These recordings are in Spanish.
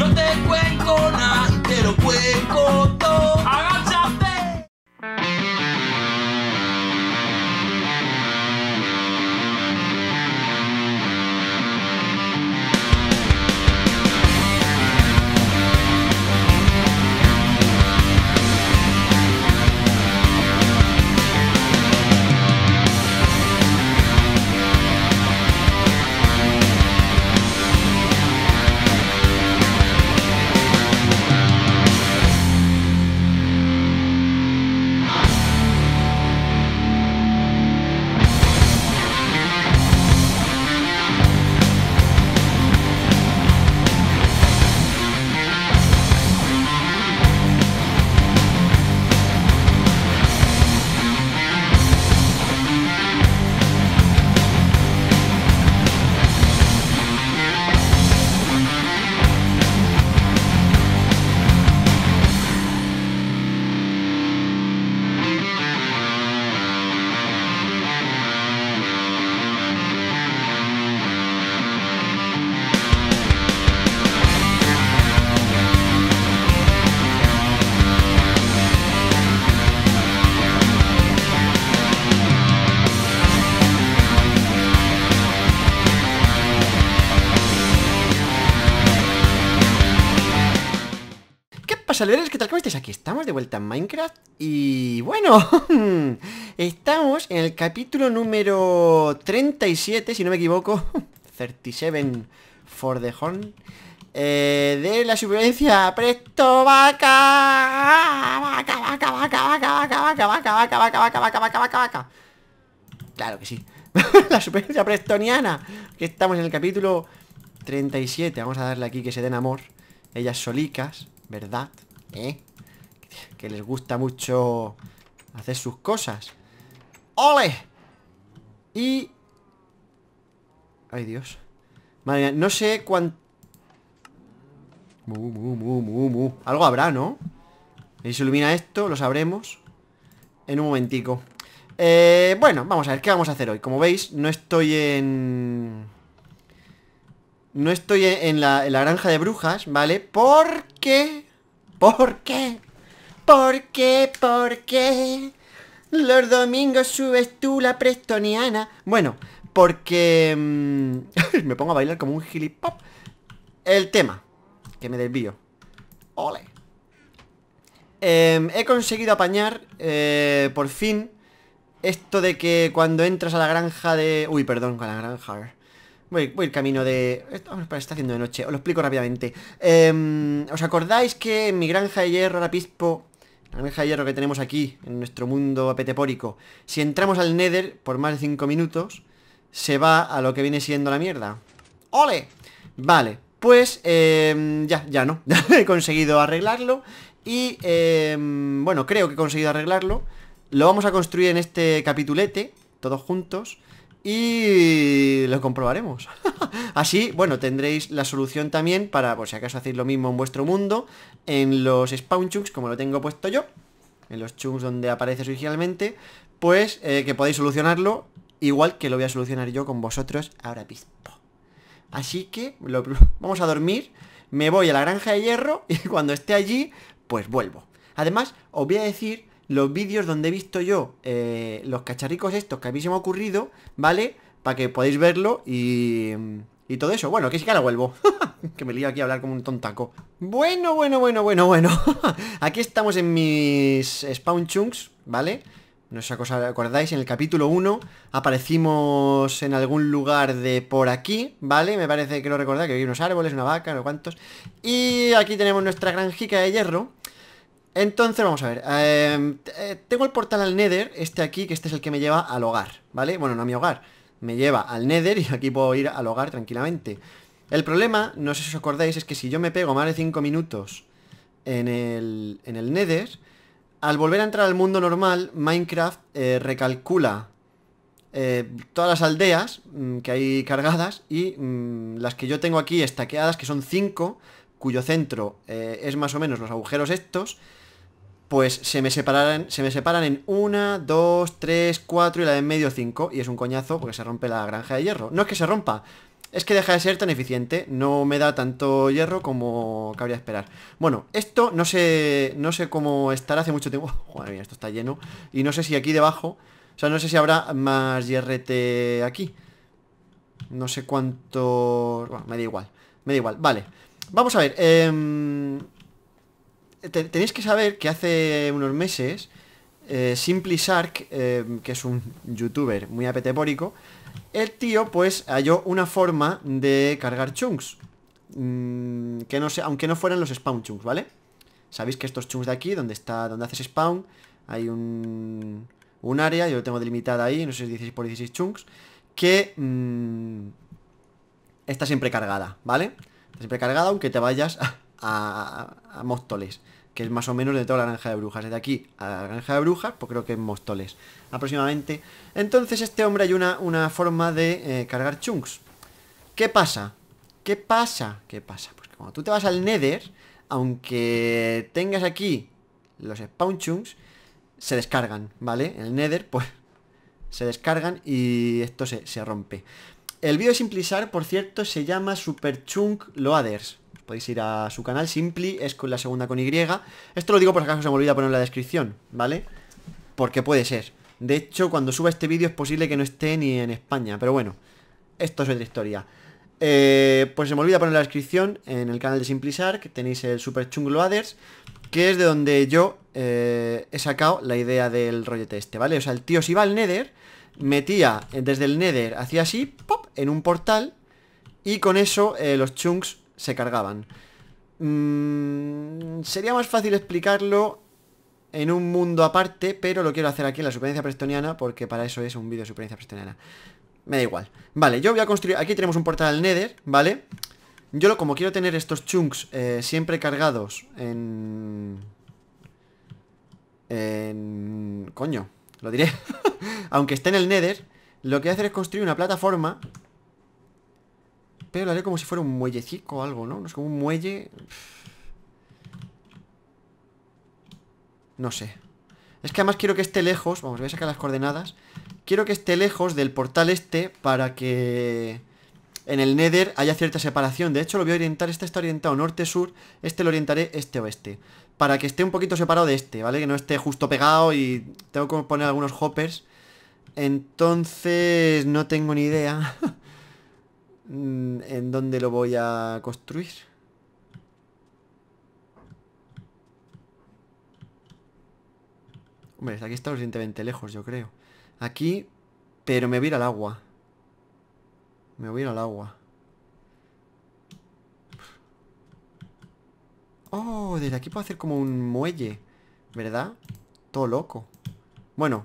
No te cuento nada, te lo cuenco todo. Saludos, ¿qué tal? ¿Cómo Aquí estamos de vuelta en Minecraft Y bueno, estamos en el capítulo número 37, si no me equivoco 37 for the horn De la supervivencia Presto vaca Vaca, vaca, vaca, vaca, vaca, vaca, vaca, vaca, vaca, vaca, vaca, Claro que sí La supervivencia prestoniana Que estamos en el capítulo 37 Vamos a darle aquí que se den amor Ellas solicas ¿verdad? ¿Eh? Que les gusta mucho hacer sus cosas. ¡Ole! Y... Ay, Dios. Madre no sé cuánto... Mu, mu, mu, Algo habrá, ¿no? Y se ilumina esto, lo sabremos En un momentico eh, Bueno, vamos a ver, ¿qué vamos a hacer hoy? Como veis, no estoy en... No estoy en la, granja de brujas, ¿vale? ¿Por qué? ¿Por qué? ¿Por qué? ¿Por qué? Los domingos subes tú la prestoniana. Bueno, porque... Mm, me pongo a bailar como un gilipop. El tema. Que me desvío. Ole. Em, he conseguido apañar, eh, por fin, esto de que cuando entras a la granja de... Uy, perdón, con la granja. Voy, el camino de... está haciendo de noche, os lo explico rápidamente em, ¿Os acordáis que en mi granja de hierro, el La granja de hierro que tenemos aquí, en nuestro mundo apetepórico Si entramos al nether por más de 5 minutos Se va a lo que viene siendo la mierda ¡Ole! Vale, pues em, ya, ya no He conseguido arreglarlo Y em, bueno, creo que he conseguido arreglarlo Lo vamos a construir en este capitulete Todos juntos y lo comprobaremos. Así, bueno, tendréis la solución también para, por si acaso hacéis lo mismo en vuestro mundo, en los spawn chunks, como lo tengo puesto yo, en los chunks donde aparece originalmente, pues eh, que podéis solucionarlo igual que lo voy a solucionar yo con vosotros ahora mismo. Así que vamos a dormir, me voy a la granja de hierro y cuando esté allí, pues vuelvo. Además, os voy a decir los vídeos donde he visto yo eh, los cacharricos estos que habéis me ocurrido, ¿vale? Para que podáis verlo y, y todo eso. Bueno, que sí que ahora vuelvo. que me lío aquí a hablar como un tontaco. Bueno, bueno, bueno, bueno, bueno. aquí estamos en mis spawn chunks, ¿vale? No sé si acordáis, en el capítulo 1 aparecimos en algún lugar de por aquí, ¿vale? Me parece que lo recordáis que hay unos árboles, una vaca, no cuantos. Y aquí tenemos nuestra granjica de hierro, entonces, vamos a ver. Em, eh, tengo el portal al Nether, este aquí, que este es el que me lleva al hogar, ¿vale? Bueno, no a mi hogar. Me lleva al Nether y aquí puedo ir al hogar tranquilamente. El problema, no sé si os acordáis, es que si yo me pego más de 5 minutos en el, Nether, al volver a entrar al mundo normal, Minecraft eh, recalcula eh, todas las aldeas mm, que hay cargadas y mm, las que yo tengo aquí estaqueadas, que son 5, cuyo centro es más o menos los agujeros estos, pues se me separan, se me separan en una, dos, tres, cuatro y la de en medio cinco Y es un coñazo porque se rompe la granja de hierro. No es que se rompa, es que deja de ser tan eficiente. No me da tanto hierro como cabría esperar. Bueno, esto no sé, no sé cómo estará hace mucho tiempo. Joder, esto está lleno. Y no sé si aquí debajo... O sea, no sé si habrá más hierrete aquí. No sé cuánto... Bueno, me da igual. Me da igual. Vale. Vamos a ver. Em, tenéis que saber que hace unos meses eh, eh, que es un youtuber muy apetepórico, el tío pues halló una forma de cargar chunks. Mm, que no sé, aunque no fueran los spawn chunks, ¿vale? Sabéis que estos chunks de aquí, donde está, donde haces spawn, hay un, área, yo lo tengo delimitada ahí, no sé si 16 por 16 chunks, que mm, está siempre cargada, ¿vale? Está siempre cargada aunque te vayas a, a, a Móstoles, que es más o menos de toda la granja de brujas. Desde aquí a la granja de brujas, pues creo que es Móstoles, aproximadamente. Entonces este hombre hay una, una forma de eh, cargar chunks. ¿Qué pasa? ¿Qué pasa? ¿Qué pasa? Pues cuando tú te vas al Nether, aunque tengas aquí los spawn chunks, se descargan, ¿vale? el Nether, pues, se descargan y esto se, se rompe. El vídeo de Simplisar, por cierto, se llama Superchunk Loaders. Podéis ir a su canal, Simpli, es con la segunda con Y. Esto lo digo por si acaso se me olvida poner en la descripción, ¿vale? Porque puede ser. De hecho, cuando suba este vídeo es posible que no esté ni en España, pero bueno, esto es otra historia. Eh, pues se me olvida poner en la descripción, en el canal de Simplisar, que tenéis el Super Loaders, que es de donde yo eh, he sacado la idea del rollete este, ¿vale? O sea, el tío sival va al Nether metía desde el nether, hacía así, ¡pop! en un portal y con eso eh, los chunks se cargaban. Mm, sería más fácil explicarlo en un mundo aparte, pero lo quiero hacer aquí en la supervivencia prestoniana porque para eso es un vídeo de supervivencia prestoniana. Me da igual. Vale, yo voy a construir... Aquí tenemos un portal al nether, ¿vale? Yo como quiero tener estos chunks eh, siempre cargados en... En... Coño lo diré, aunque esté en el Nether, lo que voy a hacer es construir una plataforma, pero lo haré como si fuera un muellecico o algo, ¿no? No es como un muelle... No sé. Es que además quiero que esté lejos, vamos, voy a sacar las coordenadas, quiero que esté lejos del portal este para que en el Nether haya cierta separación. De hecho, lo voy a orientar, este está orientado norte-sur, este lo orientaré este-oeste para que esté un poquito separado de este, ¿vale? Que no esté justo pegado y tengo que poner algunos hoppers. Entonces no tengo ni idea mm, en dónde lo voy a construir. Hombre, aquí está lo suficientemente lejos, yo creo. Aquí, pero me voy a al agua. Me voy a al agua. Oh, desde aquí puedo hacer como un muelle ¿Verdad? Todo loco Bueno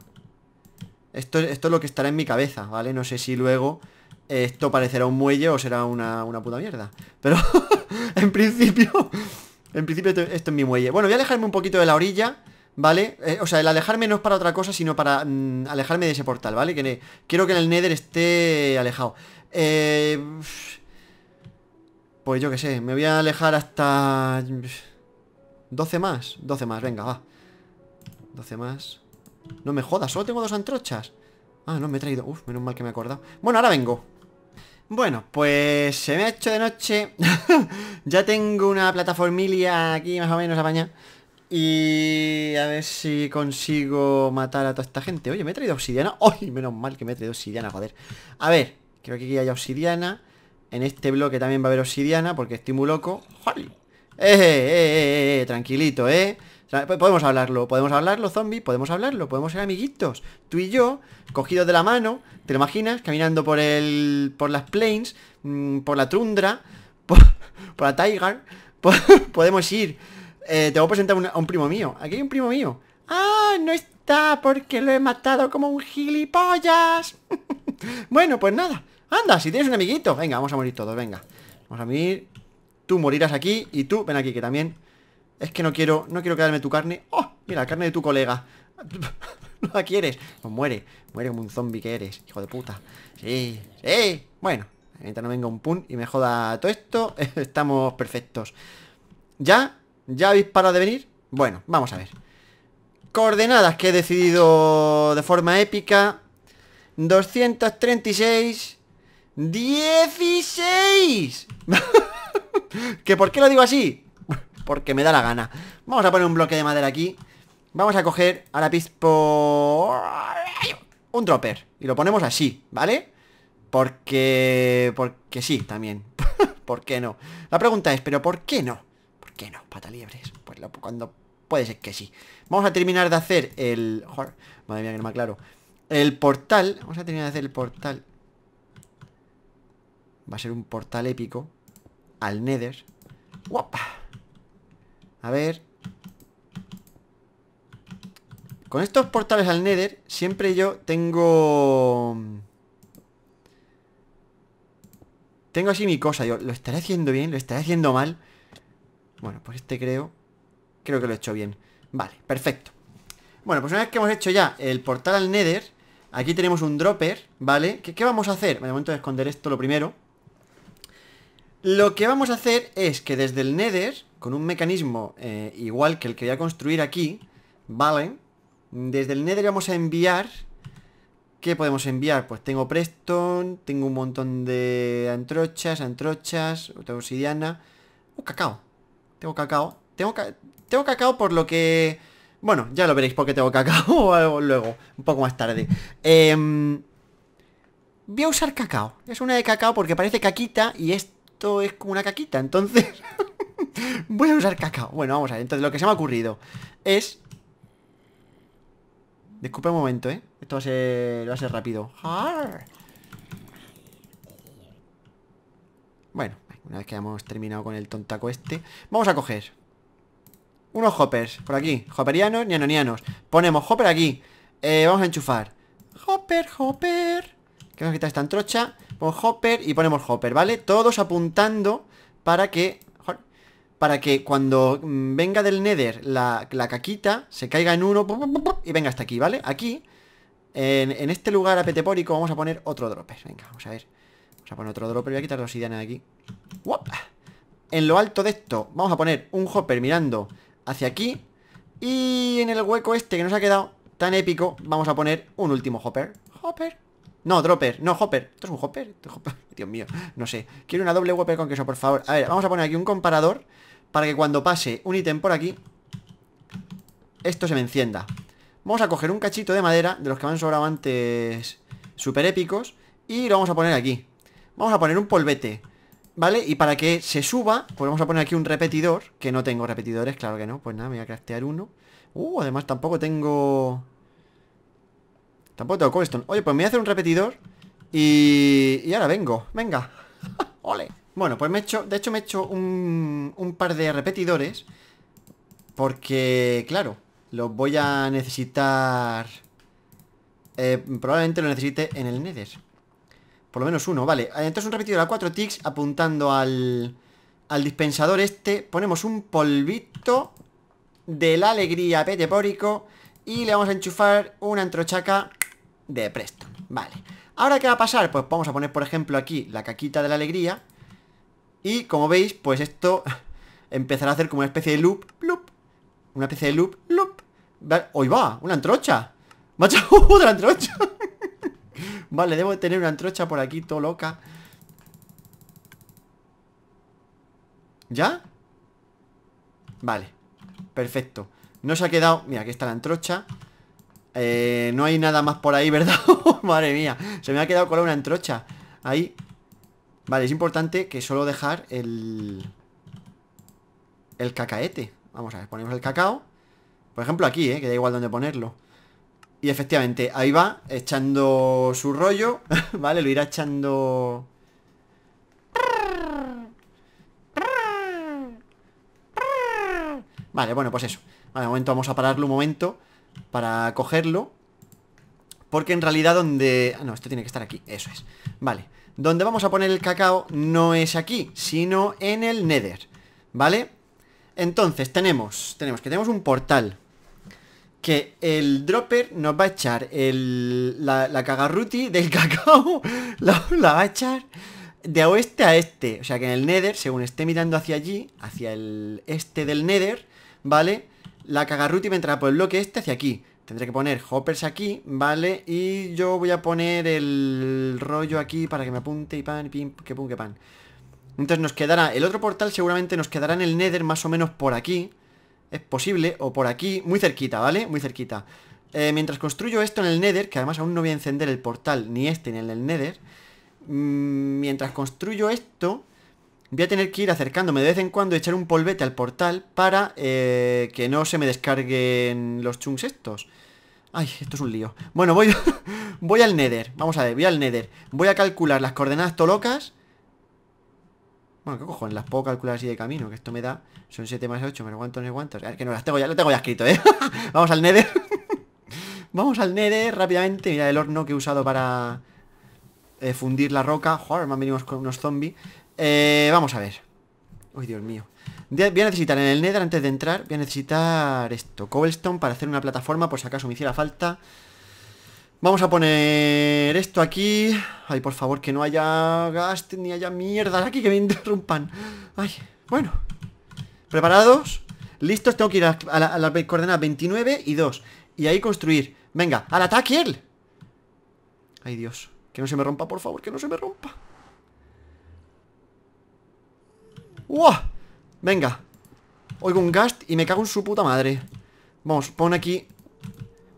Esto, esto es lo que estará en mi cabeza, ¿vale? No sé si luego esto parecerá un muelle o será una, puta mierda Pero en principio En principio esto, es mi muelle Bueno, voy a alejarme un poquito de la orilla ¿Vale? Eh, o sea, el alejarme no es para otra cosa Sino para mm, alejarme de ese portal, ¿vale? Que quiero que en el Nether esté alejado Eh... Pues yo qué sé, me voy a alejar hasta... 12 más, 12 más, venga, va 12 más No me jodas, solo tengo dos antrochas Ah, no, me he traído, uf, menos mal que me he acordado Bueno, ahora vengo bueno, pues se me ha hecho de noche Ya tengo una plataformilla aquí más o menos a bañar Y a ver si consigo matar a toda esta gente Oye, me he traído obsidiana ¡Uy! Menos mal que me he traído obsidiana, joder A ver, creo que aquí hay obsidiana en este bloque también va a haber obsidiana porque estoy muy loco. Eh eh, ¡Eh, eh, eh, eh! Tranquilito, ¿eh? Podemos hablarlo, podemos hablarlo, zombie, podemos hablarlo, podemos ser amiguitos. Tú y yo, cogidos de la mano, ¿te lo imaginas? Caminando por el. por las plains, mm, por la tundra, por, la tiger. podemos ir. Eh, te voy a presentar a un primo mío. Aquí hay un primo mío. ¡Ah! No está porque lo he matado como un gilipollas. bueno, pues nada. Anda, si tienes un amiguito Venga, vamos a morir todos, venga Vamos a morir Tú morirás aquí Y tú, ven aquí, que también Es que no quiero, no quiero quedarme tu carne ¡Oh! Mira, la carne de tu colega No la quieres Pues muere Muere como un zombie que eres Hijo de puta Sí, sí Bueno Mientras no venga un pun y me joda todo esto Estamos perfectos ¿Ya? ¿Ya habéis parado de venir? Bueno, vamos a ver Coordenadas que he decidido de forma épica 236 ¡16! ¿Que por qué lo digo así? Porque me da la gana Vamos a poner un bloque de madera aquí Vamos a coger a la pispo... Un dropper Y lo ponemos así, ¿vale? Porque... Porque sí, también ¿Por qué no? La pregunta es, ¿pero por qué no? ¿Por qué no, pataliebres? Pues cuando... Puede ser que sí Vamos a terminar de hacer el... madre mía que no me aclaro El portal Vamos a terminar de hacer el portal Va a ser un portal épico al Nether. ¡Guapa! A ver. Con estos portales al Nether, siempre yo tengo... Mm, tengo así mi cosa. Yo, ¿lo estaré haciendo bien? ¿Lo estaré haciendo mal? Bueno, pues este creo... Creo que lo he hecho bien. Vale, perfecto. Bueno, pues una vez que hemos hecho ya el portal al Nether, aquí tenemos un dropper, ¿vale? ¿Qué, vamos a hacer? Me momento de a esconder esto lo primero. Lo que vamos a hacer es que desde el Nether, con un mecanismo eh, igual que el que voy a construir aquí, ¿vale? Desde el Nether vamos a enviar... ¿Qué podemos enviar? Pues tengo Preston, tengo un montón de antrochas, antrochas, otra obsidiana... ¡Uh, cacao! Tengo cacao. Tengo, ca tengo cacao por lo que... Bueno, ya lo veréis porque tengo cacao o luego, un poco más tarde. Em, voy a usar cacao. Es una de cacao porque parece caquita y es esto es como una caquita, entonces voy a usar cacao Bueno, vamos a ver, entonces lo que se me ha ocurrido es... Disculpe un momento, ¿eh? Esto va a ser, va a rápido. Bueno, una vez que hayamos terminado con el tontaco este, vamos a coger unos hoppers por aquí. Hopperianos, nianonianos. Ponemos hopper aquí. Eh, vamos a enchufar. Hopper, hopper. Que me quita esta antrocha. Pon hopper y ponemos hopper, ¿vale? Todos apuntando para que... Para que cuando mm, venga del nether la, la caquita, se caiga en uno y venga hasta aquí, ¿vale? Aquí, en, este lugar apetepórico, vamos a poner otro dropper. Venga, vamos a ver. Vamos a poner otro dropper. Voy a quitar la obsidiana de aquí. En lo alto de esto vamos a poner un hopper mirando hacia aquí. Y en el hueco este que nos ha quedado tan épico, vamos a poner un último hopper. Hopper, no, Dropper, no, Hopper ¿Esto es un Hopper? Dios mío, no sé Quiero una doble hopper con queso, por favor A ver, vamos a poner aquí un comparador Para que cuando pase un ítem por aquí Esto se me encienda Vamos a coger un cachito de madera De los que me han sobrado antes Super épicos Y lo vamos a poner aquí Vamos a poner un polvete ¿Vale? Y para que se suba, pues vamos a poner aquí un repetidor Que no tengo repetidores, claro que no Pues nada, me voy a craftear uno Uh, además tampoco tengo... Tampoco tengo Oye, pues me voy a hacer un repetidor Y, y ahora vengo, venga Ole Bueno, pues me he hecho, de hecho me he hecho un, un par de repetidores Porque, claro Los voy a necesitar eh, Probablemente lo necesite en el Nether Por lo menos uno, vale Entonces un repetidor a cuatro ticks apuntando al al dispensador este ponemos un polvito de la alegría petepórico y le vamos a enchufar una antrochaca de Presto. Vale. Ahora, ¿qué va a pasar? Pues vamos a poner, por ejemplo, aquí la caquita de la alegría. Y, como veis, pues esto empezará a hacer como una especie de loop, loop. Una especie de loop, loop. ¡Hoy va! ¡Una antrocha! ¡Macho! ¡Otra antrocha! vale, debo tener una antrocha por aquí, todo loca. ¿Ya? Vale. Perfecto. No se ha quedado... Mira, aquí está la antrocha. Eh, no hay nada más por ahí, ¿verdad? Madre mía, se me ha quedado con una entrocha Ahí Vale, es importante que solo dejar el... El cacaete Vamos a ver, ponemos el cacao Por ejemplo aquí, ¿eh? que da igual dónde ponerlo Y efectivamente, ahí va Echando su rollo Vale, lo irá echando... Vale, bueno, pues eso Vale, de momento vamos a pararlo un momento para cogerlo. Porque en realidad donde... Ah, no, esto tiene que estar aquí, eso es. Vale, donde vamos a poner el cacao no es aquí, sino en el nether, ¿vale? Entonces, tenemos, tenemos que tenemos un portal que el dropper nos va a echar el, la, cagarruti del cacao, la, la, va a echar de oeste a este. O sea que en el nether, según esté mirando hacia allí, hacia el este del nether, ¿vale? La Cagarruti me entrará por el bloque este hacia aquí. Tendré que poner hoppers aquí, ¿vale? Y yo voy a poner el rollo aquí para que me apunte y pan, y pim, que pum, que pan. Entonces nos quedará, el otro portal seguramente nos quedará en el Nether más o menos por aquí. Es posible, o por aquí, muy cerquita, ¿vale? Muy cerquita. Eh, mientras construyo esto en el Nether, que además aún no voy a encender el portal, ni este ni en el Nether. Mm, mientras construyo esto, Voy a tener que ir acercándome de vez en cuando echar un polvete al portal para eh, que no se me descarguen los chunks estos. Ay, esto es un lío. Bueno, voy, voy al Nether. Vamos a ver, voy al Nether. Voy a calcular las coordenadas tolocas. Bueno, ¿qué cojones? Las puedo calcular así de camino, que esto me da... Son 7 más 8, menos cuántos, no aguanto. A que no, las tengo ya, lo tengo ya escrito, ¿eh? Vamos al Nether. Vamos al Nether rápidamente. Mira el horno que he usado para eh, fundir la roca. Joder, más venimos con unos zombies. Eh, vamos a ver. Uy, Dios mío. voy a necesitar en el Nether antes de entrar, voy a necesitar esto, cobblestone para hacer una plataforma por si acaso me hiciera falta. Vamos a poner esto aquí. Ay, por favor, que no haya gas ni haya mierdas aquí que me interrumpan. Ay, bueno. ¿Preparados? Listos, tengo que ir a, las coordenadas 29 y 2. Y ahí construir. Venga, al ataque él. Ay, Dios. Que no se me rompa, por favor, que no se me rompa. Wow, Venga Oigo un gast y me cago en su puta madre Vamos, pon aquí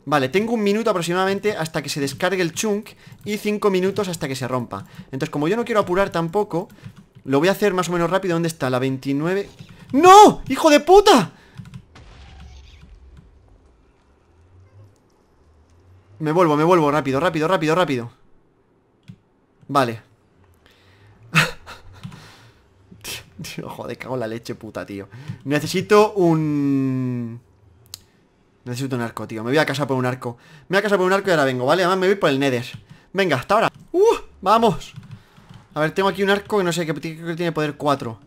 Vale, tengo un minuto aproximadamente hasta que se descargue el chunk Y cinco minutos hasta que se rompa Entonces, como yo no quiero apurar tampoco Lo voy a hacer más o menos rápido ¿Dónde está? La 29... ¡No! ¡Hijo de puta! Me vuelvo, me vuelvo, rápido, rápido, rápido, rápido Vale Tío, joder, cago en la leche puta, tío Necesito un... Necesito un arco, tío Me voy a casa por un arco Me voy a casa por un arco y ahora vengo, ¿vale? Además me voy por el nether Venga, hasta ahora ¡Uh! ¡Vamos! A ver, tengo aquí un arco que no sé, que, que tiene poder 4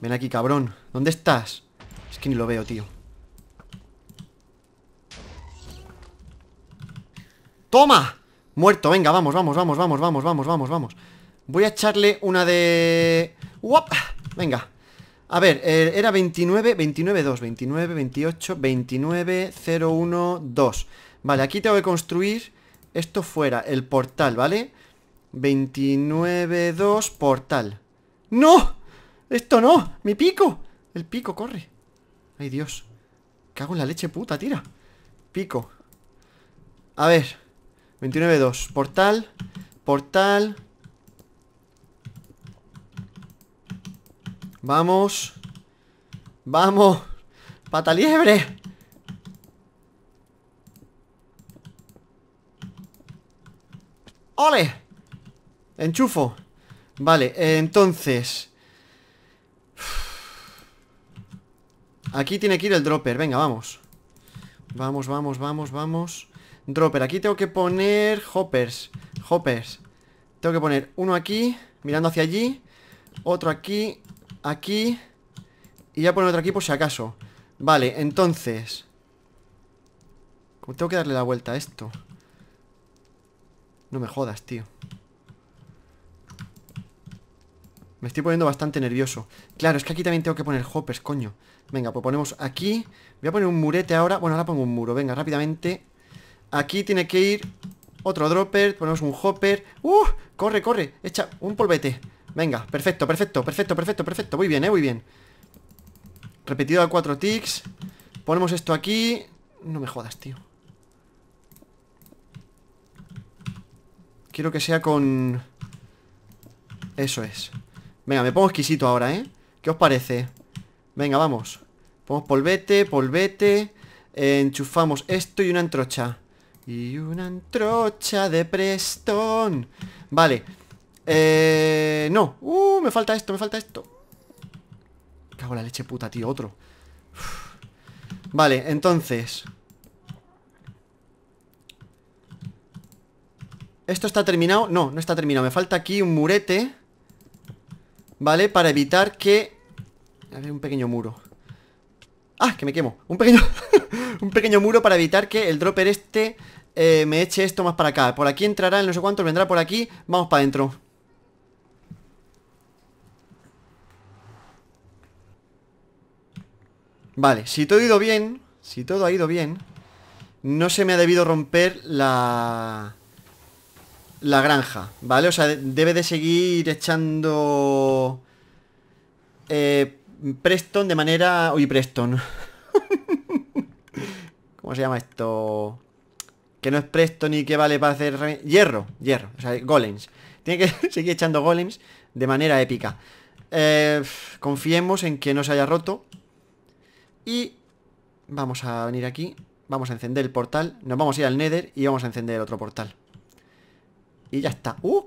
Ven aquí, cabrón ¿Dónde estás? Es que ni lo veo, tío ¡Toma! Muerto, venga, vamos, vamos, vamos, vamos, vamos, vamos, vamos, vamos Voy a echarle una de... ¡Wop! Venga. A ver, eh, era 29, 29, 2, 29, 28, 29, 0, 1, 2. Vale, aquí tengo que construir esto fuera, el portal, ¿vale? 29, 2, portal. ¡No! ¡Esto no! ¡Mi pico! El pico, corre. Ay, Dios. Cago en la leche puta, tira. Pico. A ver. 29, 2. Portal. Portal. Vamos. Vamos. Pata liebre. ¡Ole! Enchufo. Vale, entonces... Aquí tiene que ir el dropper, venga, vamos Vamos, vamos, vamos, vamos Dropper, aquí tengo que poner Hoppers, hoppers Tengo que poner uno aquí, mirando hacia allí Otro aquí Aquí Y ya poner otro aquí por si acaso Vale, entonces ¿Cómo tengo que darle la vuelta a esto? No me jodas, tío Me estoy poniendo bastante nervioso Claro, es que aquí también tengo que poner hoppers, coño Venga, pues ponemos aquí Voy a poner un murete ahora Bueno, ahora pongo un muro Venga, rápidamente Aquí tiene que ir otro dropper Ponemos un hopper ¡Uh! Corre, corre Echa un polvete Venga, perfecto, perfecto, perfecto, perfecto, perfecto Muy bien, eh, muy bien Repetido a cuatro ticks Ponemos esto aquí No me jodas, tío Quiero que sea con... Eso es Venga, me pongo exquisito ahora, ¿eh? ¿Qué os parece? Venga, vamos Ponemos polvete, polvete eh, Enchufamos esto y una antrocha Y una antrocha de prestón Vale eh, no. Uh, me falta esto, me falta esto. Cago la leche puta, tío, otro. Vale, entonces... ¿Esto está terminado? No, no está terminado. Me falta aquí un murete. ¿Vale? Para evitar que... A ver, un pequeño muro. ¡Ah! Que me quemo. Un pequeño... un pequeño muro para evitar que el dropper este... Eh, me eche esto más para acá. Por aquí entrará el no sé cuánto, vendrá por aquí. Vamos para adentro. Vale, si todo ha ido bien Si todo ha ido bien No se me ha debido romper la... La granja, ¿vale? O sea, debe de seguir echando... Eh, Preston de manera... Uy, Preston ¿Cómo se llama esto? Que no es Preston y que vale para hacer... Hierro, hierro, o sea, golems Tiene que seguir echando golems de manera épica eh, Confiemos en que no se haya roto y vamos a venir aquí, vamos a encender el portal, nos vamos a ir al Nether y vamos a encender el otro portal. Y ya está. ¡Uh!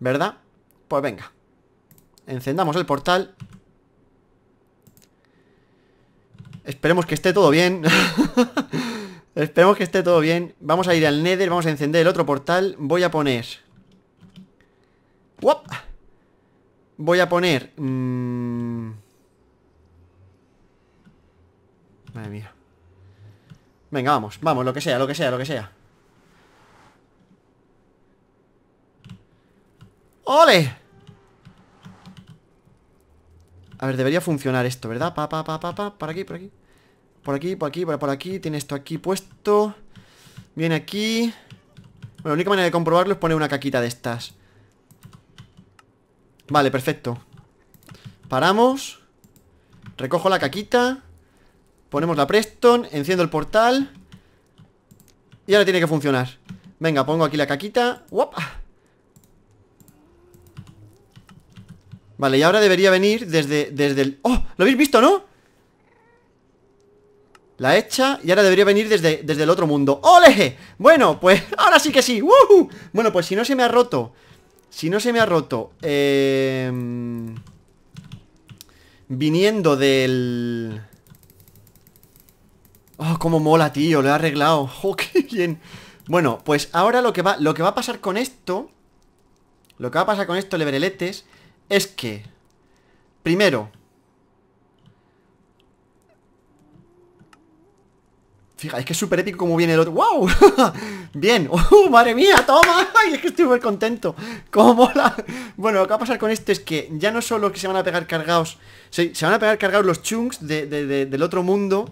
¿Verdad? Pues venga. Encendamos el portal. Esperemos que esté todo bien. Esperemos que esté todo bien. Vamos a ir al Nether, vamos a encender el otro portal. Voy a poner... ¡Wop! Voy a poner... Mmm... Madre mía. Venga, vamos, vamos, lo que sea, lo que sea, lo que sea. ¡Ole! A ver, debería funcionar esto, ¿verdad? Pa, pa, pa, pa, pa, por aquí, por aquí. Por aquí, por aquí, por, por aquí. Tiene esto aquí puesto. Viene aquí. Bueno, la única manera de comprobarlo es poner una caquita de estas. Vale, perfecto Paramos Recojo la caquita Ponemos la Preston, enciendo el portal Y ahora tiene que funcionar Venga, pongo aquí la caquita Vale, y ahora debería venir desde, desde el... ¡Oh! ¿Lo habéis visto, no? La hecha y ahora debería venir desde, desde el otro mundo ¡Ole! Bueno, pues ahora sí que sí Bueno, pues si no se me ha roto si no se me ha roto em, Viniendo del... Oh, cómo mola, tío, lo he arreglado Oh, qué bien Bueno, pues ahora lo que va, lo que va a pasar con esto Lo que va a pasar con esto, levereletes Es que Primero Fija, es que es súper épico como viene el otro. ¡Wow! Bien. ¡Uh, madre mía! ¡Toma! ¡Ay, es que estoy muy contento! ¡Cómo mola! Bueno, lo que va a pasar con esto es que ya no solo que se van a pegar cargados... Se, se van a pegar cargados los chunks del otro mundo.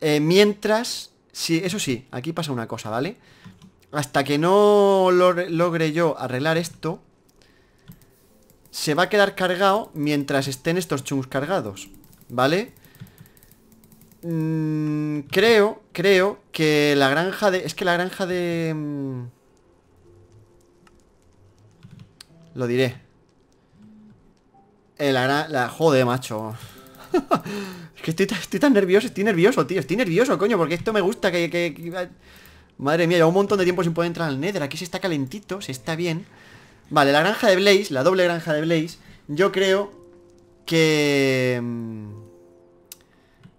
Eh, mientras... Sí, eso sí, aquí pasa una cosa, ¿vale? Hasta que no logre yo arreglar esto... Se va a quedar cargado mientras estén estos chunks cargados. ¿Vale? Mm, creo, creo que la granja de... Es que la granja de... Mm, lo diré. el eh, la, la... Joder, macho. es que estoy, estoy, tan nervioso, estoy nervioso, tío. Estoy nervioso, coño, porque esto me gusta que... Madre mía, llevo un montón de tiempo sin poder entrar al Nether. Aquí se está calentito, se está bien. Vale, la granja de Blaze, la doble granja de Blaze. Yo creo que... Mm,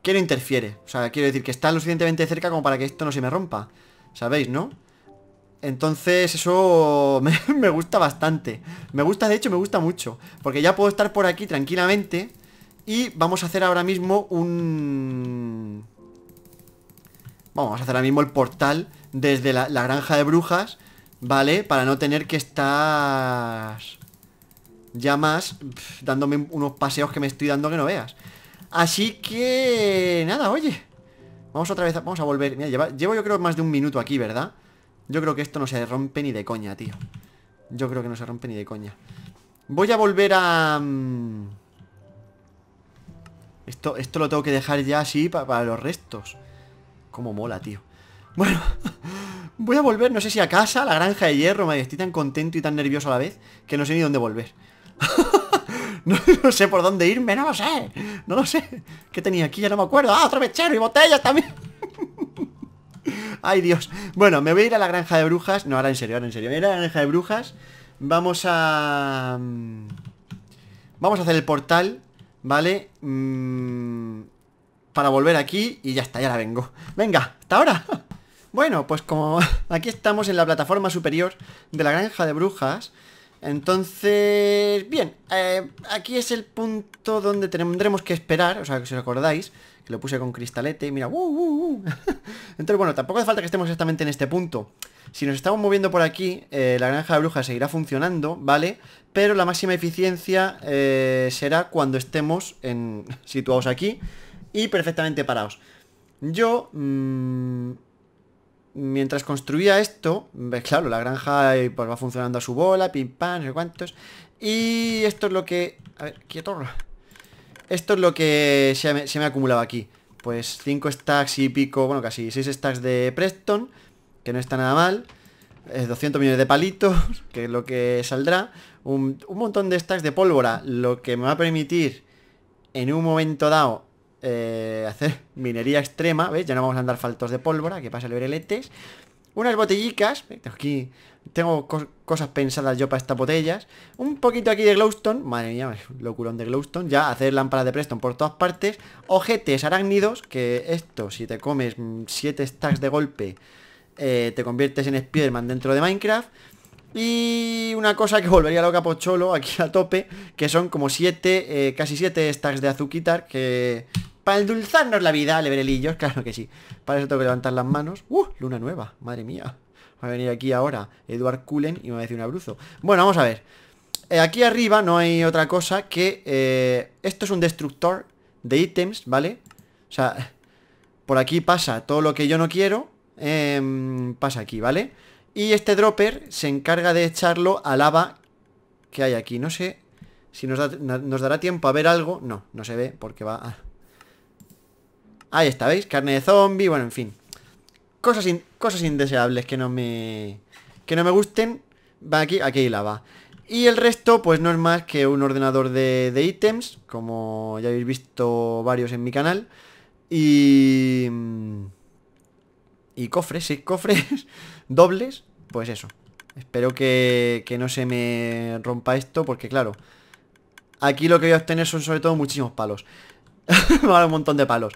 que no interfiere. O sea, quiero decir que está lo suficientemente cerca como para que esto no se me rompa. ¿Sabéis, no? Entonces eso me, gusta bastante Me gusta, de hecho, me gusta mucho Porque ya puedo estar por aquí tranquilamente Y vamos a hacer ahora mismo un... Vamos a hacer ahora mismo el portal Desde la, granja de brujas ¿Vale? Para no tener que estar... Ya más Dándome unos paseos que me estoy dando que no veas Así que... Nada, oye Vamos otra vez, vamos a volver Mira, llevo yo creo más de un minuto aquí, ¿verdad? Yo creo que esto no se rompe ni de coña, tío Yo creo que no se rompe ni de coña Voy a volver a... Mm, esto, esto lo tengo que dejar ya así para, los restos Como mola, tío Bueno, voy a volver, no sé si a casa, a la granja de hierro Me estoy tan contento y tan nervioso a la vez Que no sé ni dónde volver No, sé por dónde irme, no lo sé. No lo sé. ¿Qué tenía aquí? Ya no me acuerdo. ¡Ah, otro mechero y botellas también! ¡Ay, Dios! Bueno, me voy a ir a la granja de brujas. No, ahora en serio, ahora en serio. Me voy a ir a la granja de brujas. Vamos a... Mm, vamos a hacer el portal, ¿vale? Mm, para volver aquí y ya está, ya la vengo. Venga, hasta ahora. Bueno, pues como aquí estamos en la plataforma superior de la granja de brujas, entonces, bien, eh, aquí es el punto donde tendremos que esperar, o sea, que si os acordáis, que lo puse con cristalete y mira, uh, uh, uh! Entonces, bueno, tampoco hace falta que estemos exactamente en este punto. Si nos estamos moviendo por aquí, eh, la granja de brujas seguirá funcionando, ¿vale? Pero la máxima eficiencia eh, será cuando estemos en, situados aquí y perfectamente parados. Yo... Mm, Mientras construía esto, claro, la granja pues, va funcionando a su bola, pim pam, no sé cuántos. Y esto es lo que... A ver, quieto. Esto es lo que se me, ha acumulado aquí. Pues 5 stacks y pico, bueno, casi 6 stacks de Preston, que no está nada mal. 200 eh, millones de palitos, que es lo que saldrá. Un, un montón de stacks de pólvora, lo que me va a permitir en un momento dado eh, hacer minería extrema, ¿ves? Ya no vamos a andar faltos de pólvora, que pasa el bereletes. Unas botellicas, aquí tengo cosas pensadas yo para estas botellas. Un poquito aquí de glowstone, madre mía, locurón de glowstone. Ya hacer lámparas de Preston por todas partes. Ojetes arácnidos, que esto, si te comes 7 stacks de golpe, eh, te conviertes en Spiderman dentro de Minecraft. Y una cosa que volvería loca Pocholo aquí a tope, que son como siete, eh, casi siete stacks de azuquitar, que para endulzarnos la vida, lebrelillos, claro que sí. Para eso tengo que levantar las manos. ¡Uh! Luna nueva, madre mía. Va a venir aquí ahora Eduard Cullen y me va a decir un abruzo. Bueno, vamos a ver. Eh, aquí arriba no hay otra cosa que... Eh, esto es un destructor de ítems, ¿vale? O sea, por aquí pasa todo lo que yo no quiero. Em, pasa aquí, ¿vale? vale y este dropper se encarga de echarlo a lava que hay aquí. No sé si nos, dará tiempo a ver algo. No, no se ve porque va... A... Ahí está, ¿veis? Carne de zombie, bueno, en fin. Cosas, cosas indeseables que no me... Que no me gusten. Va aquí, aquí hay lava. Y el resto, pues no es más que un ordenador de, de ítems, como ya habéis visto varios en mi canal. Y... Y cofres, sí, cofres. dobles, pues eso. Espero que, no se me rompa esto, porque claro, aquí lo que voy a obtener son sobre todo muchísimos palos. me un montón de palos.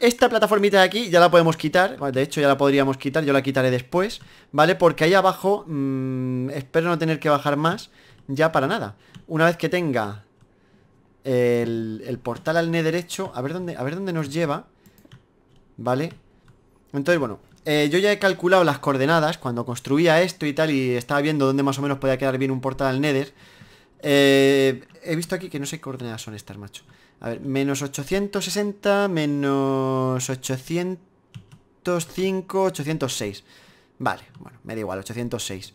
Esta plataformita de aquí ya la podemos quitar De hecho ya la podríamos quitar, yo la quitaré después ¿Vale? Porque ahí abajo mm, Espero no tener que bajar más Ya para nada Una vez que tenga el, portal al ne derecho A ver dónde, a ver dónde nos lleva ¿Vale? Entonces, bueno, eh, yo ya he calculado las coordenadas cuando construía esto y tal y estaba viendo dónde más o menos podía quedar bien un portal al Nether. Eh, he visto aquí que no sé qué coordenadas son estas, macho. A ver, menos 860, menos 805, 806. Vale, bueno, me da igual, 806.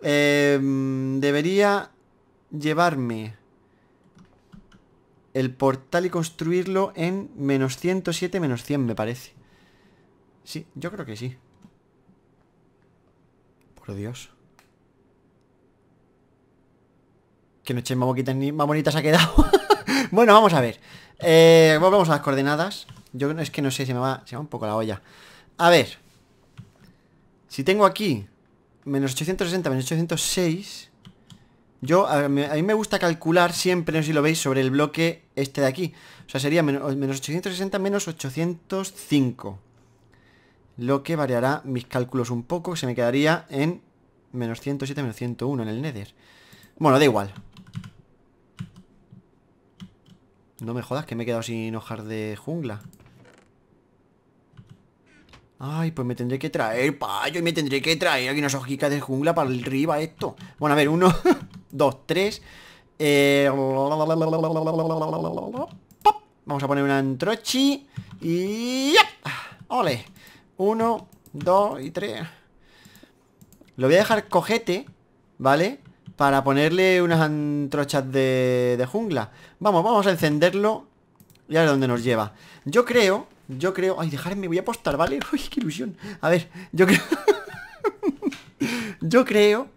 Em, debería llevarme el portal y construirlo en menos 107, menos 100, me parece. Sí, yo creo que sí. Por Dios. Que noche más bonita se ha quedado. bueno, vamos a ver. Eh, vamos a las coordenadas. Yo es que no sé, si me, va, se me va un poco la olla. A ver. Si tengo aquí menos 860, menos 806... Yo, a, mí me gusta calcular siempre, no sé si lo veis, sobre el bloque este de aquí. O sea, sería menos 860 menos 805 lo que variará mis cálculos un poco, se me quedaría en menos 107, menos 101 en el Nether. Bueno, da igual. No me jodas que me he quedado sin hojas de jungla. Ay, pues me tendré que traer, payo, y me tendré que traer aquí unas hojitas de jungla para arriba esto. Bueno, a ver, uno, dos, tres. Eh, Vamos a poner una antrochi. y... ¡Ole! Uno, dos y tres. Lo voy a dejar cojete, ¿vale? Para ponerle unas antrochas de, de jungla. Vamos, vamos a encenderlo y a ver dónde nos lleva. Yo creo, yo creo... Ay, dejarme, voy a apostar, ¿vale? Uy, qué ilusión. A ver, yo creo... yo creo...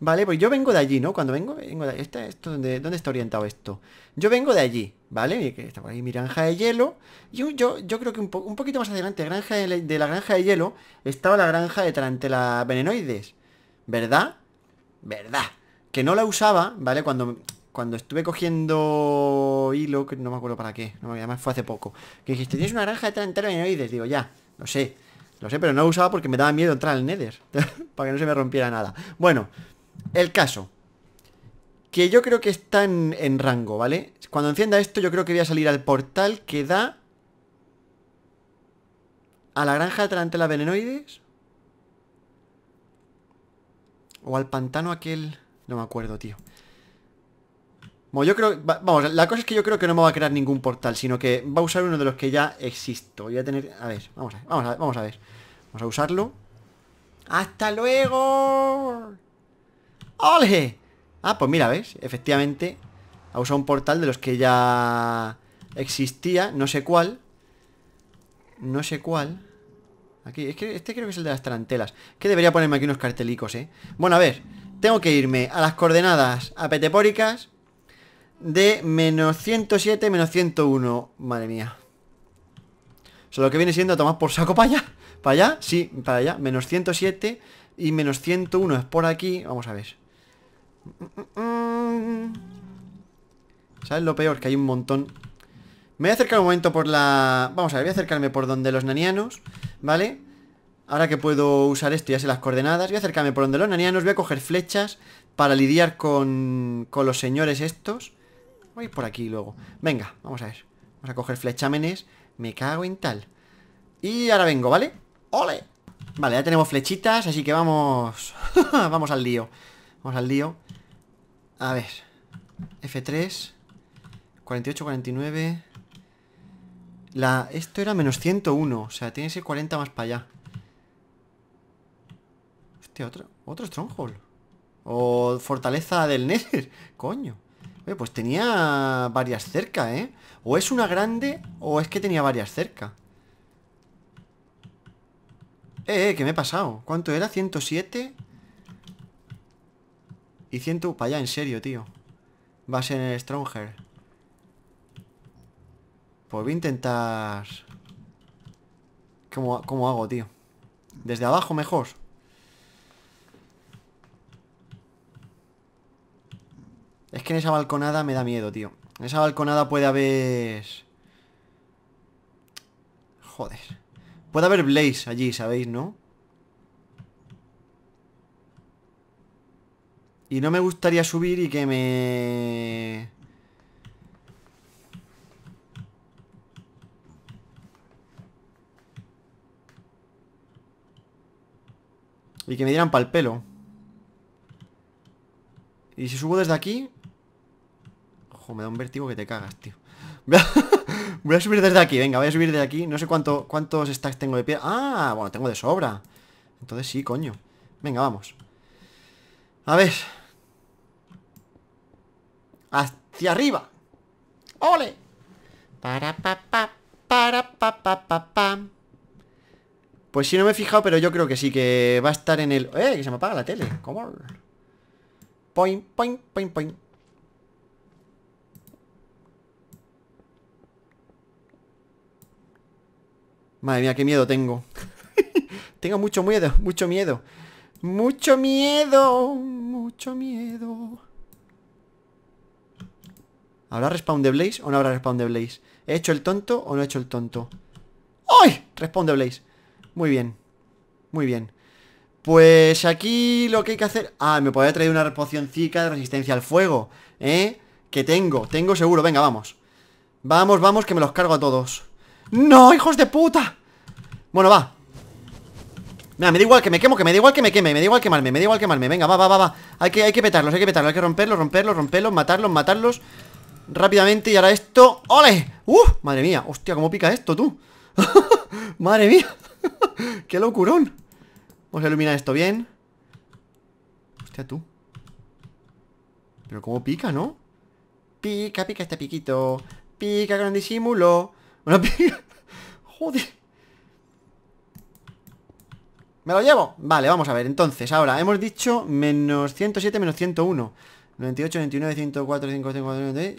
Vale, pues yo vengo de allí, ¿no? Cuando vengo, vengo de allí. ¿este, esto, ¿dónde, ¿Dónde está orientado esto? Yo vengo de allí. ¿Vale? Que por ahí, mi granja de hielo. Y yo, yo creo que un, poquito más adelante, granja de, la granja de hielo, estaba la granja de Tarantela venenoides. ¿Verdad? ¿Verdad? Que no la usaba, ¿vale? Cuando, cuando estuve cogiendo hilo, que no me acuerdo para qué, no, me además fue hace poco. Que dijiste, tienes una granja de Tarantela venenoides. Digo, ya, lo sé. Lo sé, pero no la usaba porque me daba miedo entrar al Nether. para que no se me rompiera nada. Bueno, el caso que yo creo que está en, rango, ¿vale? Cuando encienda esto yo creo que voy a salir al portal que da a la granja de la venenoides. O al pantano aquel... No me acuerdo, tío. Bueno, yo creo... Vamos, la cosa es que yo creo que no me va a crear ningún portal, sino que va a usar uno de los que ya existo. Voy a tener... A ver, vamos a ver, vamos a ver, vamos a ver. Vamos a usarlo. ¡Hasta luego! ¡Ole! Ah, pues mira, ¿ves? Efectivamente Ha usado un portal de los que ya existía No sé cuál No sé cuál Aquí, este creo que es el de las tarantelas Que debería ponerme aquí unos cartelicos, ¿eh? Bueno, a ver Tengo que irme a las coordenadas apetepóricas De menos 107, menos 101 Madre mía Solo que viene siendo tomar por saco para allá ¿Para allá? Sí, para allá Menos 107 y menos 101 es por aquí Vamos a ver ¿Sabes lo peor? Que hay un montón Me voy a acercar un momento por la... Vamos a ver, voy a acercarme por donde los nanianos ¿Vale? Ahora que puedo usar esto, ya sé las coordenadas Voy a acercarme por donde los nanianos Voy a coger flechas para lidiar con, con los señores estos Voy por aquí luego Venga, vamos a ver Vamos a coger flechámenes Me cago en tal Y ahora vengo, ¿vale? ¡Ole! Vale, ya tenemos flechitas, así que vamos... vamos al lío Vamos al lío a ver. F3. 48, 49. La, esto era menos 101. O sea, tiene que ser 40 más para allá. Hostia, otro, otro Stronghold. O fortaleza del Nether. Coño. pues tenía varias cerca, ¿eh? O es una grande o es que tenía varias cerca. Eh, eh, que me he pasado. ¿Cuánto era? 107. Y siento... para allá, en serio, tío. Va a ser en el Stronger. Pues voy a intentar... ¿Cómo, cómo hago, tío? Desde abajo mejor. Es que en esa balconada me da miedo, tío. En esa balconada puede haber... Joder. Puede haber Blaze allí, ¿sabéis, no? Y no me gustaría subir y que me... Y que me dieran pa'l pelo Y si subo desde aquí Ojo, me da un vértigo que te cagas, tío voy a, subir desde aquí, venga, voy a subir desde aquí No sé cuántos stacks tengo de pie Ah, bueno, tengo de sobra Entonces sí, coño Venga, vamos a ver. Hacia arriba. ¡Ole! Para pa pa para pa pa pa Pues si no me he fijado, pero yo creo que sí, que va a estar en el... ¡Eh! Que se me apaga la tele. ¿Cómo? Point, point, point, point. Madre mía, qué miedo tengo. tengo mucho miedo, mucho miedo. Mucho miedo, mucho miedo. ¿Habrá respawn de Blaze o no habrá respawn de Blaze? ¿He hecho el tonto o no he hecho el tonto? ¡Ay! Respawn de Blaze. Muy bien. Muy bien. Pues aquí lo que hay que hacer... Ah, me podría traer una pocióncica de resistencia al fuego. ¿Eh? Que tengo, tengo seguro. Venga, vamos. Vamos, vamos, que me los cargo a todos. ¡No, hijos de puta! Bueno, va, Mira, me da igual que me quemo, que me da igual que me queme, me da igual que me da igual que quemarme. Venga, va, va, va, va. Hay que, hay que petarlos, hay que petarlos, hay que romperlos, romperlos, romperlos, matarlos, matarlos. Rápidamente y ahora esto. ¡Ole! ¡Uh! Madre mía, hostia, cómo pica esto, tú. madre mía. ¡Qué locurón! Vamos a iluminar esto bien. Hostia, tú. Pero cómo pica, ¿no? Pica, pica este piquito. Pica gran disimulo. Una Joder. ¿Me lo llevo? Vale, vamos a ver, entonces, ahora, hemos dicho menos 107, menos 101 98, 99, 104, 105, 97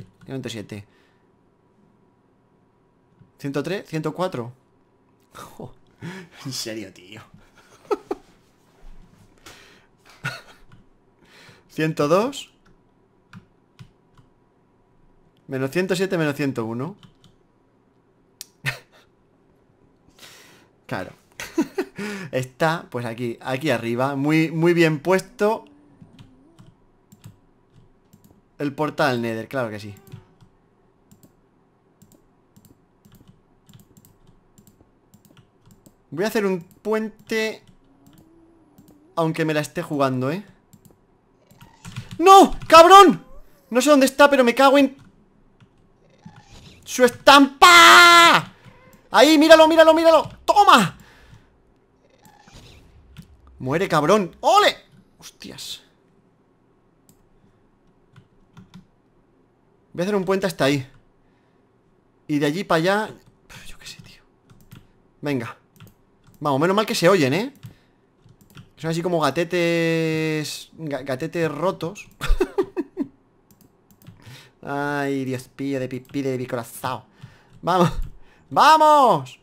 103, 104 En serio, tío 102 Menos 107, menos 101 Claro Está, pues aquí, aquí arriba. Muy, muy bien puesto. El portal Nether, claro que sí. Voy a hacer un puente... Aunque me la esté jugando, ¿eh? ¡No! ¡Cabrón! No sé dónde está, pero me cago en... ¡Su estampa! ¡Ahí! ¡Míralo, míralo, míralo! ¡Toma! Muere, cabrón ¡Ole! Hostias Voy a hacer un puente hasta ahí Y de allí para allá Yo qué sé, tío Venga Vamos, menos mal que se oyen, ¿eh? Son así como gatetes... Gatetes rotos Ay, Dios pío de pipi de Vamos ¡Vamos!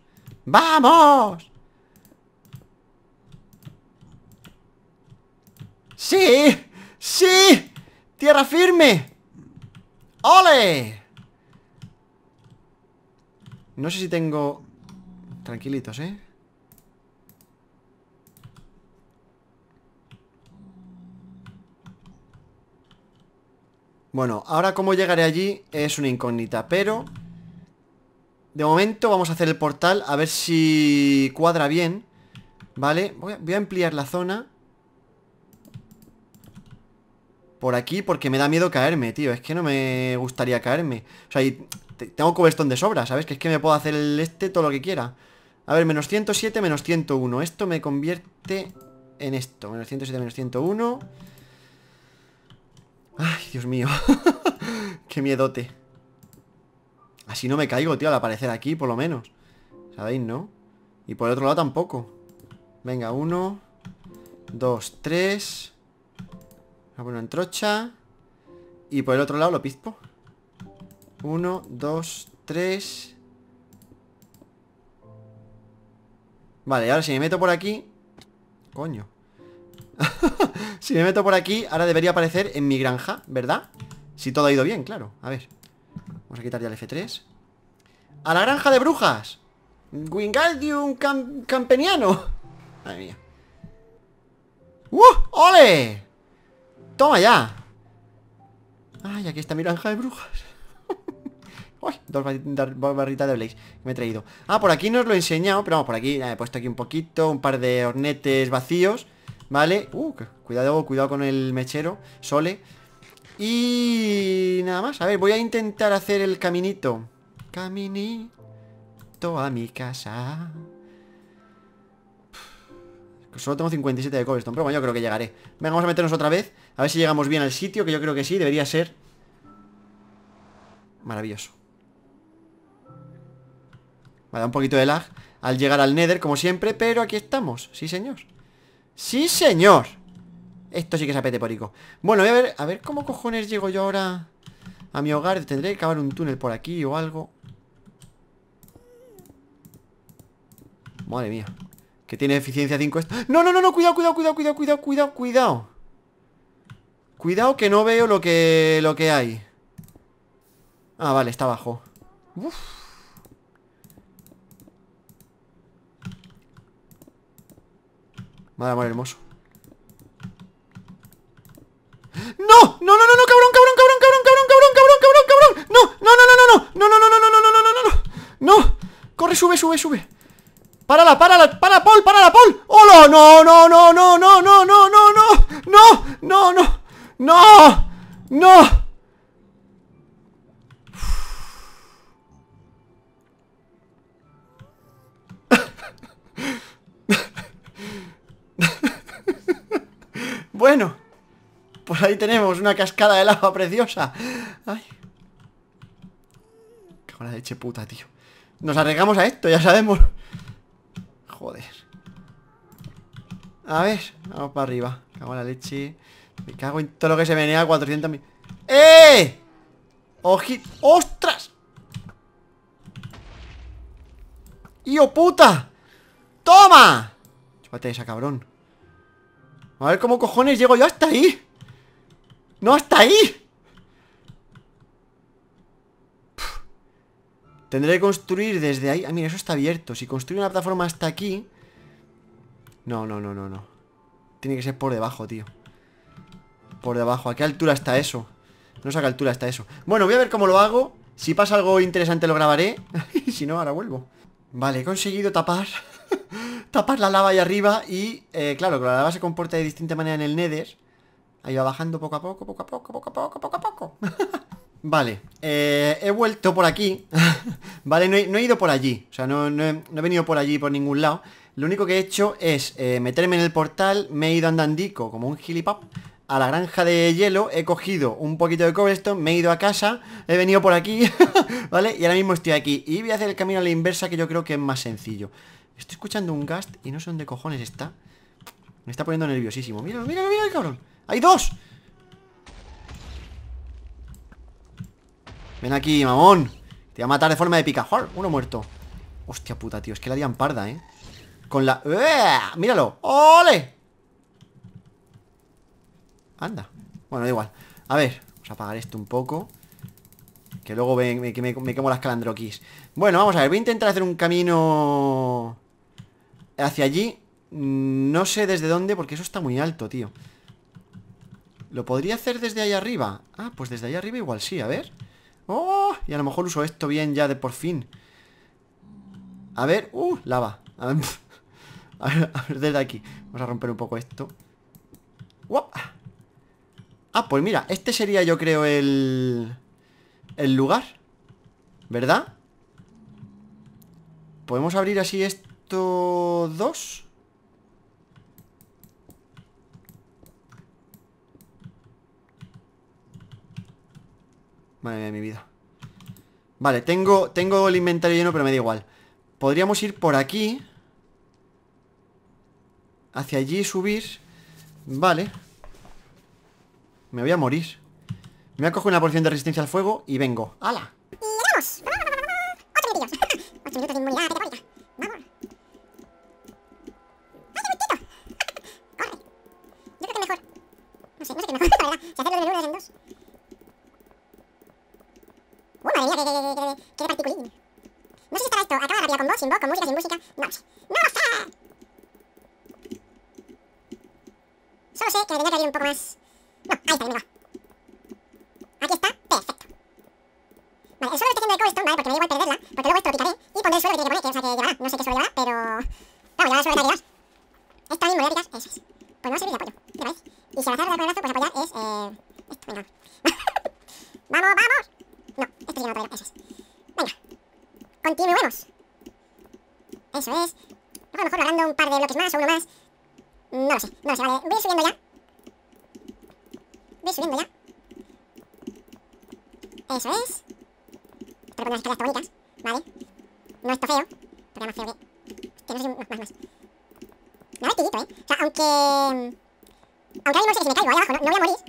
¡Vamos! ¡Sí! ¡Sí! ¡Tierra firme! ¡Ole! No sé si tengo... Tranquilitos, ¿eh? Bueno, ahora cómo llegaré allí es una incógnita, pero... De momento vamos a hacer el portal, a ver si cuadra bien, ¿vale? Voy a, ampliar la zona por aquí porque me da miedo caerme, tío. Es que no me gustaría caerme. O sea, y tengo cobblestone de sobra, ¿sabes? Que es que me puedo hacer el este todo lo que quiera. A ver, menos 107, menos 101. Esto me convierte en esto. Menos 107, menos 101. Ay, Dios mío. Qué miedote. Así no me caigo, tío, al aparecer aquí, por lo menos. ¿Sabéis, no? Y por el otro lado tampoco. Venga, uno, dos, tres... La pongo en trocha. Y por el otro lado lo pispo. Uno, dos, tres. Vale, ahora si me meto por aquí... Coño. si me meto por aquí, ahora debería aparecer en mi granja, ¿verdad? Si todo ha ido bien, claro. A ver. Vamos a quitar ya el F3. ¡A la granja de brujas! ¡Wingardium campeniano! Madre mía. ¡Uh! ¡Ole! ¡Toma ya! Ay, aquí está mi granja de brujas Uy, dos, barritas de Blaze me he traído Ah, por aquí nos lo he enseñado Pero vamos, por aquí eh, he puesto aquí un poquito Un par de hornetes vacíos ¿Vale? Uh, cuidado, cuidado con el mechero Sole Y... nada más A ver, voy a intentar hacer el caminito Caminito a mi casa Solo tengo 57 de cobblestone, pero bueno, yo creo que llegaré Venga, vamos a meternos otra vez A ver si llegamos bien al sitio, que yo creo que sí, debería ser Maravilloso Vale, un poquito de lag Al llegar al nether, como siempre, pero aquí estamos Sí, señor ¡Sí, señor! Esto sí que es apete Bueno, voy a ver, a ver cómo cojones llego yo ahora A mi hogar, tendré que cavar un túnel por aquí o algo Madre mía que tiene eficiencia 5 esto. ¡No, no, no, no! ¡Cuidado, cuidado, cuidado, cuidado, cuidado, cuidado, cuidado! Cuidado que no veo lo que, lo que hay. Ah, vale, está abajo. Uf. Madre amor hermoso. ¡No! ¡No, no, no, no, cabrón, cabrón, cabrón, cabrón, cabrón, cabrón, cabrón, cabrón, cabrón! ¡No! ¡No, no, no, no, no! ¡No, no, no, no, no, no, no, no, no! ¡No! ¡Corre, sube, sube, sube! ¡Párala, párala! ¡Para, Paul! ¡Para la Paul! ¡Hola! ¡No, no, no, no, no, no, no, no, no! ¡No! ¡No, no! ¡No! ¡No! Bueno, pues ahí tenemos una cascada de lava preciosa. Ay. Cago de leche puta, tío. Nos arriesgamos a esto, ya sabemos. A ver, vamos para arriba Cago en la leche Me cago en todo lo que se venía, 400 mil ¡Eh! ¡Oji! ¡Ostras! ¡Yo puta! ¡Toma! Chúpate esa, cabrón A ver cómo cojones llego yo hasta ahí ¡No hasta ahí! Tendré que construir desde ahí Ah, mira, eso está abierto Si construyo una plataforma hasta aquí no, no, no, no, no. Tiene que ser por debajo, tío. Por debajo. ¿A qué altura está eso? No sé a qué altura está eso. Bueno, voy a ver cómo lo hago. Si pasa algo interesante lo grabaré. y si no, ahora vuelvo. Vale, he conseguido tapar tapar la lava ahí arriba y, eh, claro, que la lava se comporta de distinta manera en el Nether. Ahí va bajando poco a poco, poco a poco, poco a poco, poco a poco. vale, eh, he vuelto por aquí. vale, no he, ido por allí. O sea, no he venido por allí por ningún lado. Lo único que he hecho es eh, meterme en el portal, me he ido andandico como un gilipap a la granja de hielo, he cogido un poquito de cobblestone, me he ido a casa, he venido por aquí, ¿vale? Y ahora mismo estoy aquí. Y voy a hacer el camino a la inversa que yo creo que es más sencillo. Estoy escuchando un gast y no sé dónde cojones está. Me está poniendo nerviosísimo. Míralo, míralo, míralo, cabrón. ¡Hay dos! Ven aquí, mamón. Te voy a matar de forma de picajor. Uno muerto. Hostia puta, tío. Es que la dian parda, ¿eh? Con la... ¡Eh! ¡Míralo! ¡Ole! Anda. Bueno, da igual. A ver, vamos a apagar esto un poco. Que luego me, que me, quemo las calandroquis. Bueno, vamos a ver. Voy a intentar hacer un camino... Hacia allí. Mm, no sé desde dónde, porque eso está muy alto, tío. ¿Lo podría hacer desde ahí arriba? Ah, pues desde ahí arriba igual sí, a ver. ¡Oh! Y a lo mejor uso esto bien ya de por fin. A ver, ¡uh! Lava. A ver, a ver, desde aquí. Vamos a romper un poco esto. Ah, pues mira, este sería yo creo el... El lugar. ¿Verdad? ¿Podemos abrir así estos dos? Madre mía, mi vida Vale, tengo, tengo el inventario lleno, pero me da igual Podríamos ir por aquí Hacia allí subir Vale Me voy a morir Me voy a coger una porción de resistencia al fuego y vengo ¡Hala! Y vamos Ocho minutillos Ocho minutos de inmunidad categórica Vamos ¡Ay, qué Corre Yo creo que mejor No sé, no sé qué mejor, la verdad Si hacerlo de dos en dos ¡Uy, ¡Uh, madre mía! ¡Qué, qué, qué, qué, qué particulín! No sé si estará esto acaba rápido con vos, sin vos, con música, sin música No lo sé ¡No lo sé! solo sé que me tendría que abrir un poco más... No, ahí está, venga. Aquí está, perfecto. Vale, el suelo estoy haciendo de cobblestone, ¿vale? Porque me da igual perderla, porque luego esto lo picaré y pondré el suelo que tiene que poner, que, o sea, que llevará, no sé qué suelo llevará, pero... No, llevará el suelo de Esto mismo, voy a picar, eso es. Pues no a servir de apoyo, te parece? Y se la a de la las favoritas, ¿vale? No está feo, porque más feo ¿eh? que... Hostia, no sé si más, más, más. No, es ¿eh? O sea, aunque... Mm, aunque hay morse que si me caigo ahí abajo, no, no voy a morir.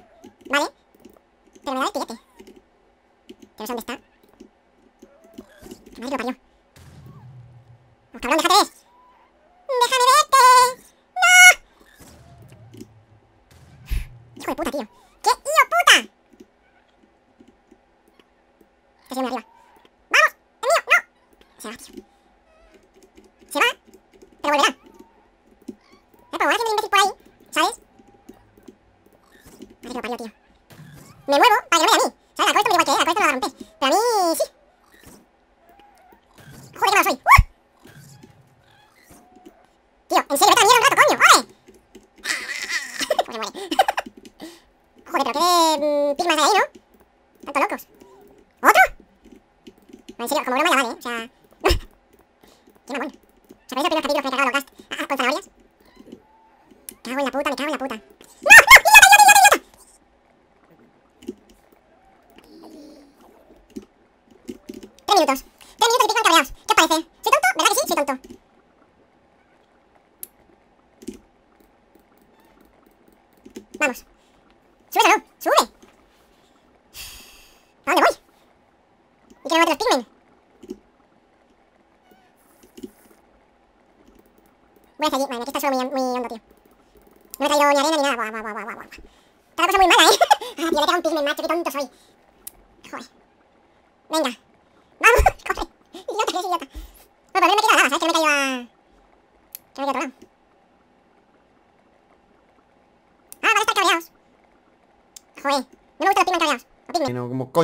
Joder, pero qué mm, pigmas hay ahí, ¿no? Tanto locos. ¿Otro? No, en serio, como broma ya vale, ¿eh? O sea... qué mamón. ¿Os acordáis del primer capítulo que me he los gast ah, con zanahorias? Me cago en la puta, me cago en la puta. ¡No! ¡No! idiota, idiota! Tres minutos.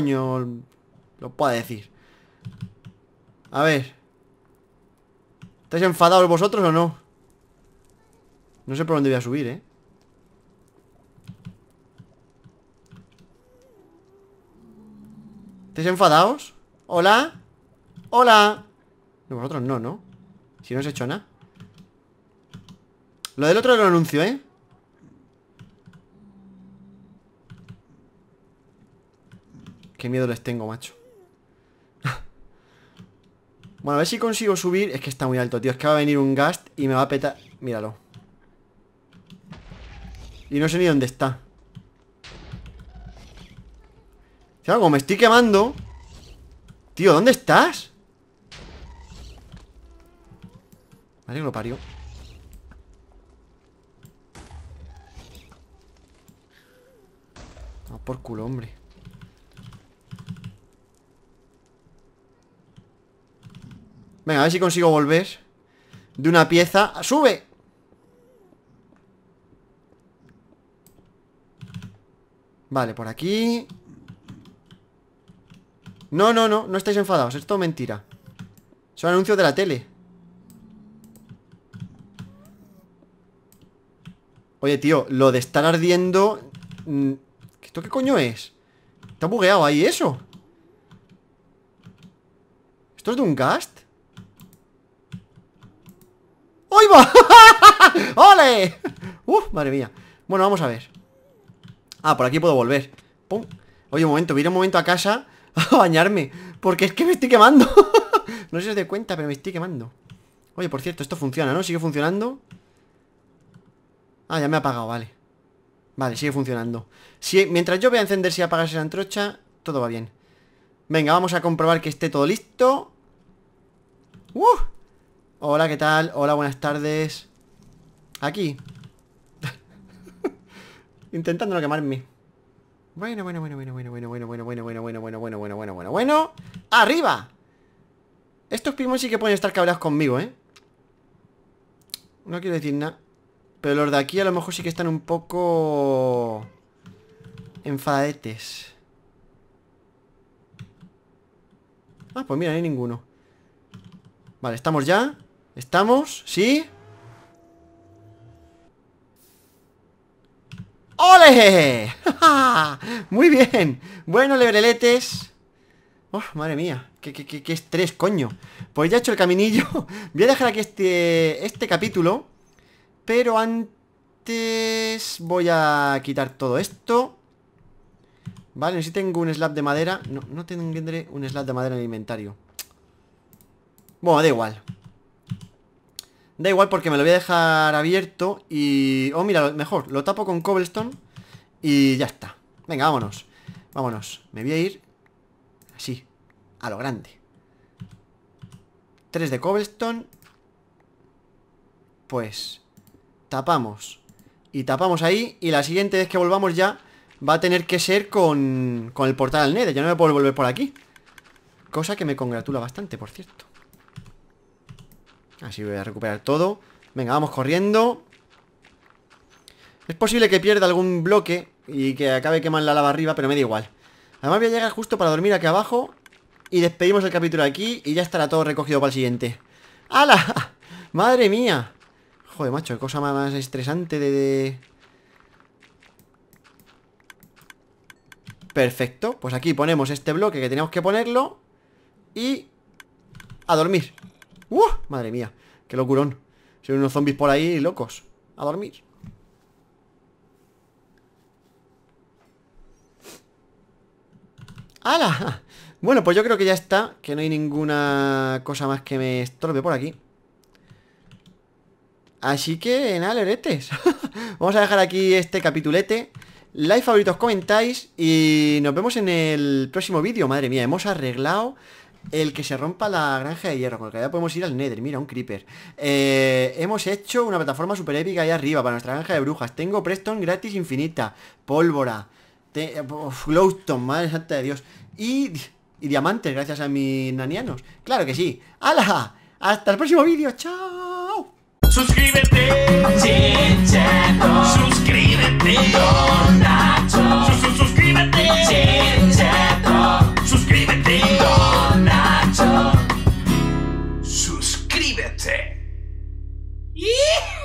lo puedo decir. A ver. ¿Estáis enfadados vosotros o no? No sé por dónde voy a subir, ¿eh? ¿Estáis enfadados? ¿Hola? ¡Hola! No, vosotros no, ¿no? Si no os he hecho nada Lo del otro lo anuncio, ¿eh? Qué miedo les tengo, macho Bueno, a ver si consigo subir Es que está muy alto, tío Es que va a venir un gast y me va a petar Míralo Y no sé ni dónde está si como me estoy quemando Tío, ¿dónde estás? Vale, que lo parió ah, por culo, hombre Venga, a ver si consigo volver De una pieza ¡Sube! Vale, por aquí No, no, no, no estáis enfadados Esto es mentira Son anuncios de la tele Oye, tío, lo de estar ardiendo mm, ¿Esto qué coño es? Está bugueado ahí eso ¿Esto es de un gast? ¡Ay, va! ¡Ole! ¡Uf! Madre mía Bueno, vamos a ver Ah, por aquí puedo volver ¡Pum! Oye, un momento, voy a ir un momento a casa A bañarme Porque es que me estoy quemando No sé si os doy cuenta, pero me estoy quemando Oye, por cierto, esto funciona, ¿no? ¿Sigue funcionando? Ah, ya me ha apagado, vale Vale, sigue funcionando si, Mientras yo voy a encender si apagarse la antrocha Todo va bien Venga, vamos a comprobar que esté todo listo ¡Uf! ¡Uh! Hola, ¿qué tal? Hola, buenas tardes. Aquí. Intentando no quemarme. Bueno, bueno, bueno, bueno, bueno, bueno, bueno, bueno, bueno, bueno, bueno, bueno, bueno, bueno, bueno, bueno, bueno. ¡Arriba! Estos primos sí que pueden estar cabreados conmigo, ¿eh? No quiero decir nada. Pero los de aquí a lo mejor sí que están un poco... Enfadetes. Ah, pues mira, no hay ninguno. Vale, estamos ya. ¿Estamos? ¿Sí? ¡Ole! Muy bien Bueno, lebreletes oh, Madre mía qué, qué, qué, estrés, coño Pues ya he hecho el caminillo Voy a dejar aquí este, este capítulo Pero antes Voy a quitar todo esto Vale, si tengo un slab de madera No, no tendré un slab de madera en el inventario Bueno, da igual Da igual porque me lo voy a dejar abierto y... Oh, mira, mejor, lo tapo con cobblestone y ya está. Venga, vámonos. Vámonos. Me voy a ir así, a lo grande. Tres de cobblestone. Pues tapamos. Y tapamos ahí y la siguiente vez que volvamos ya va a tener que ser con, con el portal al Nether. Ya no me puedo volver por aquí. Cosa que me congratula bastante, por cierto. Así voy a recuperar todo Venga, vamos corriendo Es posible que pierda algún bloque Y que acabe quemando la lava arriba, pero me da igual Además voy a llegar justo para dormir aquí abajo Y despedimos el capítulo aquí Y ya estará todo recogido para el siguiente ¡Hala! ¡Madre mía! Joder, macho, qué cosa más estresante de... Perfecto, pues aquí ponemos este bloque que tenemos que ponerlo Y... A dormir ¡Uh! Madre mía, qué locurón. Son unos zombies por ahí locos. A dormir. ¡Hala! Bueno, pues yo creo que ya está Que no hay ninguna cosa más que me estorbe por aquí Así que, nada, loretes Vamos a dejar aquí este capitulete Like, favoritos, comentáis Y nos vemos en el próximo vídeo Madre mía, hemos arreglado el que se rompa la granja de hierro, Porque ya podemos ir al Nether, mira, un creeper. Eh, hemos hecho una plataforma super épica ahí arriba para nuestra granja de brujas. Tengo Preston gratis infinita, pólvora, glowstone, madre santa de Dios. Y, diamantes, gracias a mis nanianos. Claro que sí. ¡Hala! Hasta el próximo vídeo, chao. Suscríbete, Suscríbete, Suscríbete. Ih!